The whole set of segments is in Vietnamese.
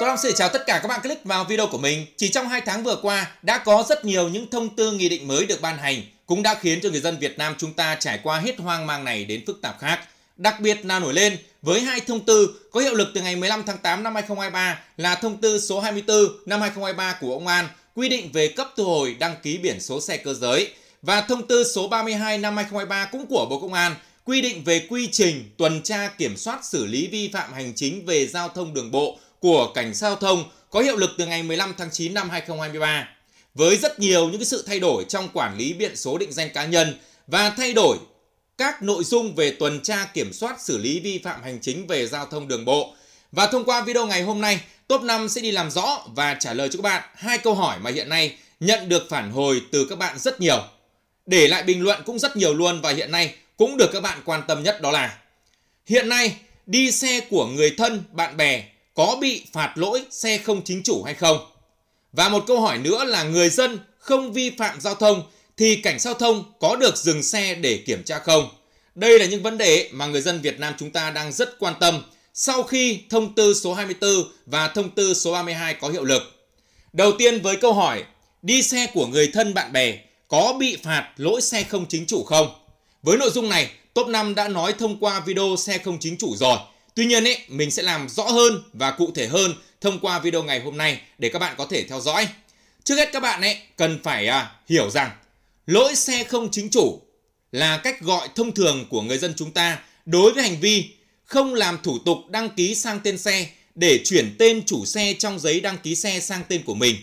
Tôi đang xin chào tất cả các bạn click vào video của mình. Chỉ trong 2 tháng vừa qua đã có rất nhiều những thông tư nghị định mới được ban hành cũng đã khiến cho người dân Việt Nam chúng ta trải qua hết hoang mang này đến phức tạp khác. Đặc biệt là nổi lên với hai thông tư có hiệu lực từ ngày 15 tháng 8 năm 2023 là thông tư số 24 năm 2023 của ông An quy định về cấp thu hồi đăng ký biển số xe cơ giới và thông tư số 32 năm 2023 cũng của Bộ Công an quy định về quy trình tuần tra kiểm soát xử lý vi phạm hành chính về giao thông đường bộ của cảnh giao thông có hiệu lực từ ngày 15 tháng 9 năm 2023 với rất nhiều những cái sự thay đổi trong quản lý biển số định danh cá nhân và thay đổi các nội dung về tuần tra kiểm soát xử lý vi phạm hành chính về giao thông đường bộ. Và thông qua video ngày hôm nay, Top 5 sẽ đi làm rõ và trả lời cho các bạn hai câu hỏi mà hiện nay nhận được phản hồi từ các bạn rất nhiều. Để lại bình luận cũng rất nhiều luôn và hiện nay cũng được các bạn quan tâm nhất đó là Hiện nay, đi xe của người thân, bạn bè có bị phạt lỗi xe không chính chủ hay không? Và một câu hỏi nữa là người dân không vi phạm giao thông thì cảnh giao thông có được dừng xe để kiểm tra không? Đây là những vấn đề mà người dân Việt Nam chúng ta đang rất quan tâm sau khi thông tư số 24 và thông tư số 32 có hiệu lực. Đầu tiên với câu hỏi, đi xe của người thân bạn bè có bị phạt lỗi xe không chính chủ không? Với nội dung này, top 5 đã nói thông qua video xe không chính chủ rồi. Tuy nhiên ấy, mình sẽ làm rõ hơn và cụ thể hơn thông qua video ngày hôm nay để các bạn có thể theo dõi. Trước hết các bạn ấy cần phải à, hiểu rằng lỗi xe không chính chủ là cách gọi thông thường của người dân chúng ta đối với hành vi không làm thủ tục đăng ký sang tên xe để chuyển tên chủ xe trong giấy đăng ký xe sang tên của mình.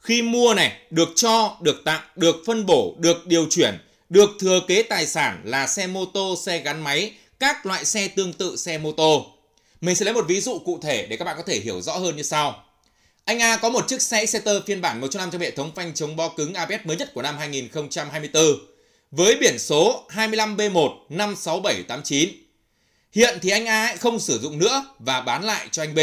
Khi mua này, được cho, được tặng, được phân bổ, được điều chuyển, được thừa kế tài sản là xe mô tô, xe gắn máy các loại xe tương tự xe mô tô. Mình sẽ lấy một ví dụ cụ thể để các bạn có thể hiểu rõ hơn như sau. Anh A có một chiếc xe Exciter phiên bản 1.5 trong hệ thống phanh chống bó cứng ABS mới nhất của năm 2024 với biển số 25B1 56789. Hiện thì anh A không sử dụng nữa và bán lại cho anh B.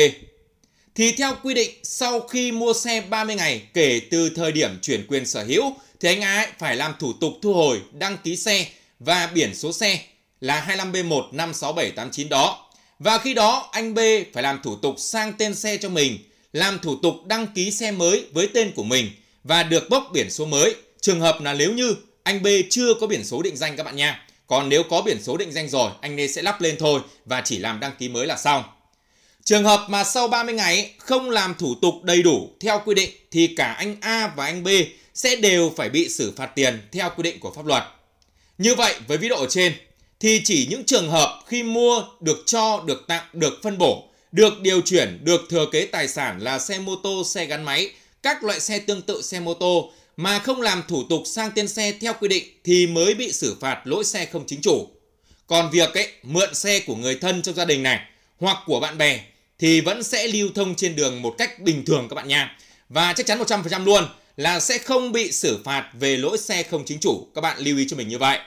Thì theo quy định sau khi mua xe 30 ngày kể từ thời điểm chuyển quyền sở hữu thì anh A phải làm thủ tục thu hồi đăng ký xe và biển số xe là 25B1-56789 đó. Và khi đó anh B phải làm thủ tục sang tên xe cho mình, làm thủ tục đăng ký xe mới với tên của mình và được bốc biển số mới. Trường hợp là nếu như anh B chưa có biển số định danh các bạn nha. Còn nếu có biển số định danh rồi, anh ấy sẽ lắp lên thôi và chỉ làm đăng ký mới là xong. Trường hợp mà sau 30 ngày không làm thủ tục đầy đủ theo quy định thì cả anh A và anh B sẽ đều phải bị xử phạt tiền theo quy định của pháp luật. Như vậy với ví dụ trên, thì chỉ những trường hợp khi mua được cho, được tặng, được phân bổ, được điều chuyển, được thừa kế tài sản là xe mô tô, xe gắn máy, các loại xe tương tự xe mô tô mà không làm thủ tục sang tên xe theo quy định thì mới bị xử phạt lỗi xe không chính chủ. Còn việc ấy, mượn xe của người thân trong gia đình này hoặc của bạn bè thì vẫn sẽ lưu thông trên đường một cách bình thường các bạn nha. Và chắc chắn 100% luôn là sẽ không bị xử phạt về lỗi xe không chính chủ. Các bạn lưu ý cho mình như vậy.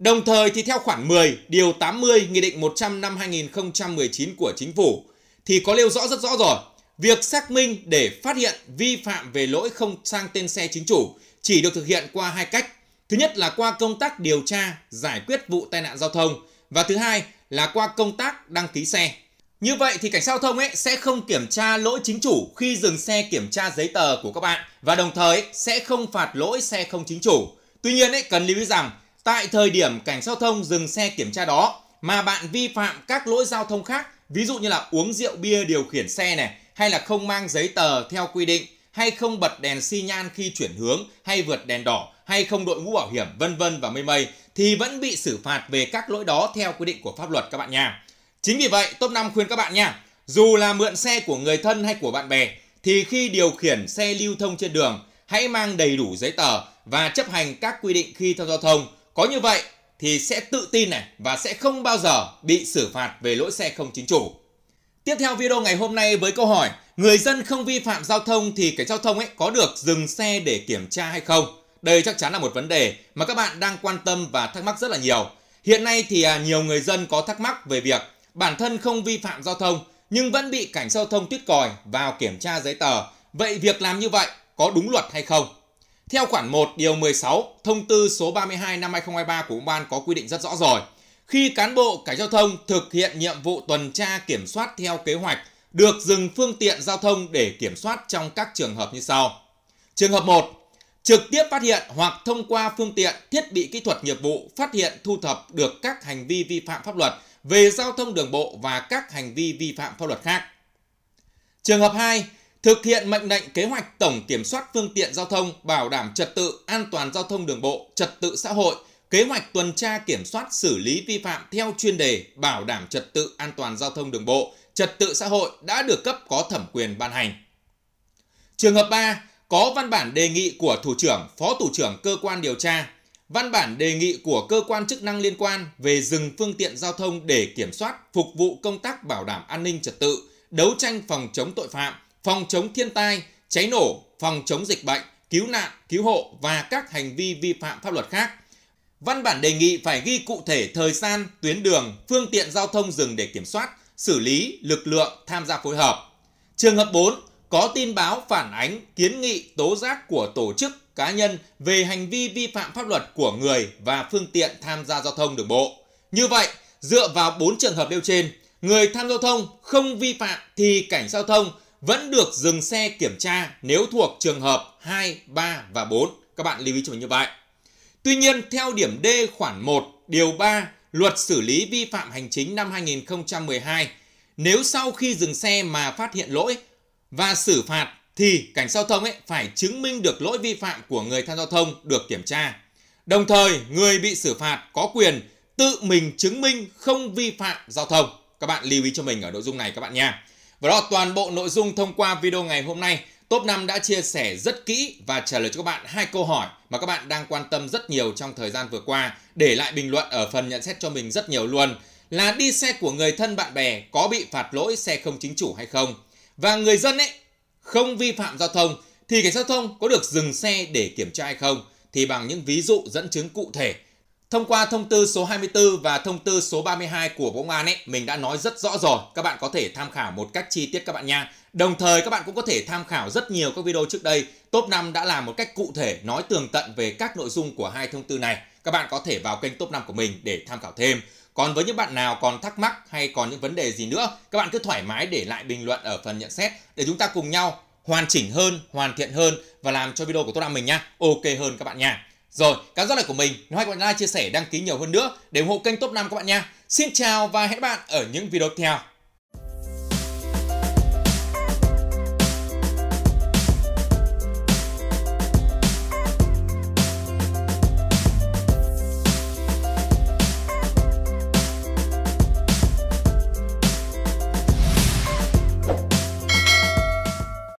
Đồng thời thì theo khoản 10 điều 80 Nghị định 100 năm 2019 của Chính phủ thì có nêu rõ rất rõ rồi. Việc xác minh để phát hiện vi phạm về lỗi không sang tên xe chính chủ chỉ được thực hiện qua hai cách. Thứ nhất là qua công tác điều tra, giải quyết vụ tai nạn giao thông và thứ hai là qua công tác đăng ký xe. Như vậy thì cảnh sát giao thông ấy sẽ không kiểm tra lỗi chính chủ khi dừng xe kiểm tra giấy tờ của các bạn và đồng thời sẽ không phạt lỗi xe không chính chủ. Tuy nhiên ấy cần lưu ý rằng tại thời điểm cảnh giao thông dừng xe kiểm tra đó mà bạn vi phạm các lỗi giao thông khác, ví dụ như là uống rượu bia điều khiển xe này, hay là không mang giấy tờ theo quy định, hay không bật đèn xi nhan khi chuyển hướng, hay vượt đèn đỏ, hay không đội mũ bảo hiểm, vân vân và mây mây thì vẫn bị xử phạt về các lỗi đó theo quy định của pháp luật các bạn nha. Chính vì vậy, top 5 khuyên các bạn nha, dù là mượn xe của người thân hay của bạn bè thì khi điều khiển xe lưu thông trên đường, hãy mang đầy đủ giấy tờ và chấp hành các quy định khi tham giao thông có như vậy thì sẽ tự tin này và sẽ không bao giờ bị xử phạt về lỗi xe không chính chủ. Tiếp theo video ngày hôm nay với câu hỏi người dân không vi phạm giao thông thì cảnh giao thông ấy có được dừng xe để kiểm tra hay không? Đây chắc chắn là một vấn đề mà các bạn đang quan tâm và thắc mắc rất là nhiều. Hiện nay thì à, nhiều người dân có thắc mắc về việc bản thân không vi phạm giao thông nhưng vẫn bị cảnh giao thông tuyết còi vào kiểm tra giấy tờ. Vậy việc làm như vậy có đúng luật hay không? Theo khoản 1 điều 16 thông tư số 32 năm 2023 của Bộ Ban có quy định rất rõ rồi. Khi cán bộ cảnh giao thông thực hiện nhiệm vụ tuần tra kiểm soát theo kế hoạch, được dừng phương tiện giao thông để kiểm soát trong các trường hợp như sau. Trường hợp 1, trực tiếp phát hiện hoặc thông qua phương tiện, thiết bị kỹ thuật nghiệp vụ phát hiện thu thập được các hành vi vi phạm pháp luật về giao thông đường bộ và các hành vi vi phạm pháp luật khác. Trường hợp 2, Thực hiện mệnh lệnh kế hoạch tổng kiểm soát phương tiện giao thông, bảo đảm trật tự an toàn giao thông đường bộ, trật tự xã hội, kế hoạch tuần tra kiểm soát xử lý vi phạm theo chuyên đề bảo đảm trật tự an toàn giao thông đường bộ, trật tự xã hội đã được cấp có thẩm quyền ban hành. Trường hợp 3, có văn bản đề nghị của thủ trưởng, phó thủ trưởng cơ quan điều tra, văn bản đề nghị của cơ quan chức năng liên quan về dừng phương tiện giao thông để kiểm soát, phục vụ công tác bảo đảm an ninh trật tự, đấu tranh phòng chống tội phạm phòng chống thiên tai, cháy nổ, phòng chống dịch bệnh, cứu nạn, cứu hộ và các hành vi vi phạm pháp luật khác. Văn bản đề nghị phải ghi cụ thể thời gian, tuyến đường, phương tiện giao thông dừng để kiểm soát, xử lý lực lượng tham gia phối hợp. Trường hợp 4, có tin báo phản ánh, kiến nghị, tố giác của tổ chức, cá nhân về hành vi vi phạm pháp luật của người và phương tiện tham gia giao thông đường bộ. Như vậy, dựa vào 4 trường hợp nêu trên, người tham giao thông không vi phạm thì cảnh giao thông vẫn được dừng xe kiểm tra nếu thuộc trường hợp 2, 3 và 4. Các bạn lưu ý cho mình như vậy. Tuy nhiên, theo điểm D khoản 1, điều 3, luật xử lý vi phạm hành chính năm 2012, nếu sau khi dừng xe mà phát hiện lỗi và xử phạt thì cảnh giao thông ấy phải chứng minh được lỗi vi phạm của người tham giao thông được kiểm tra. Đồng thời, người bị xử phạt có quyền tự mình chứng minh không vi phạm giao thông. Các bạn lưu ý cho mình ở nội dung này các bạn nha. Và đó toàn bộ nội dung thông qua video ngày hôm nay. Top 5 đã chia sẻ rất kỹ và trả lời cho các bạn hai câu hỏi mà các bạn đang quan tâm rất nhiều trong thời gian vừa qua. Để lại bình luận ở phần nhận xét cho mình rất nhiều luôn. Là đi xe của người thân bạn bè có bị phạt lỗi xe không chính chủ hay không? Và người dân ấy không vi phạm giao thông thì cảnh giao thông có được dừng xe để kiểm tra hay không? Thì bằng những ví dụ dẫn chứng cụ thể Thông qua thông tư số 24 và thông tư số 32 của Bộ Công an ấy, mình đã nói rất rõ rồi. Các bạn có thể tham khảo một cách chi tiết các bạn nha. Đồng thời các bạn cũng có thể tham khảo rất nhiều các video trước đây. Top 5 đã làm một cách cụ thể nói tường tận về các nội dung của hai thông tư này. Các bạn có thể vào kênh top 5 của mình để tham khảo thêm. Còn với những bạn nào còn thắc mắc hay còn những vấn đề gì nữa, các bạn cứ thoải mái để lại bình luận ở phần nhận xét để chúng ta cùng nhau hoàn chỉnh hơn, hoàn thiện hơn và làm cho video của top 5 mình nha, ok hơn các bạn nha. Rồi, cảm giác này của mình, nếu hay các bạn like, chia sẻ, đăng ký nhiều hơn nữa để ủng hộ kênh top 5 các bạn nha. Xin chào và hẹn bạn ở những video tiếp theo.